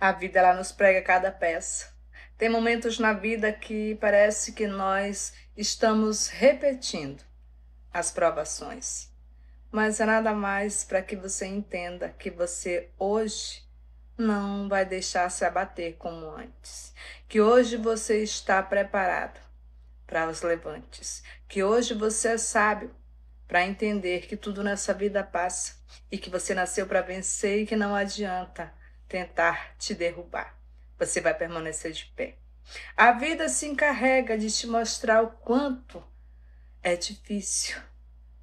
A vida ela nos prega cada peça. Tem momentos na vida que parece que nós estamos repetindo as provações. Mas é nada mais para que você entenda que você hoje não vai deixar se abater como antes. Que hoje você está preparado para os levantes. Que hoje você é sábio para entender que tudo nessa vida passa e que você nasceu para vencer e que não adianta tentar te derrubar. Você vai permanecer de pé. A vida se encarrega de te mostrar o quanto é difícil,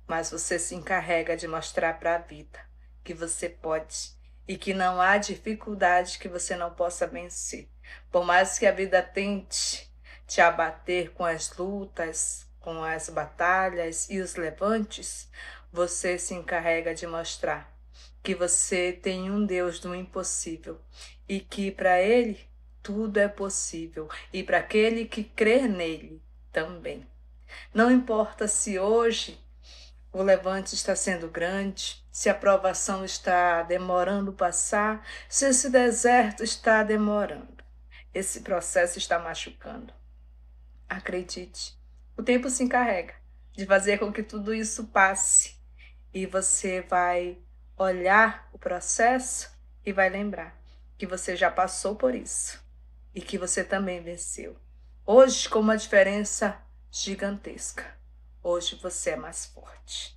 mas você se encarrega de mostrar para a vida que você pode e que não há dificuldade que você não possa vencer. Por mais que a vida tente te abater com as lutas, com as batalhas e os levantes, você se encarrega de mostrar que você tem um Deus do impossível e que para Ele tudo é possível e para aquele que crer nele também. Não importa se hoje o levante está sendo grande, se a provação está demorando passar, se esse deserto está demorando, esse processo está machucando. Acredite, o tempo se encarrega de fazer com que tudo isso passe e você vai olhar o processo e vai lembrar que você já passou por isso e que você também venceu. Hoje, com uma diferença gigantesca. Hoje você é mais forte.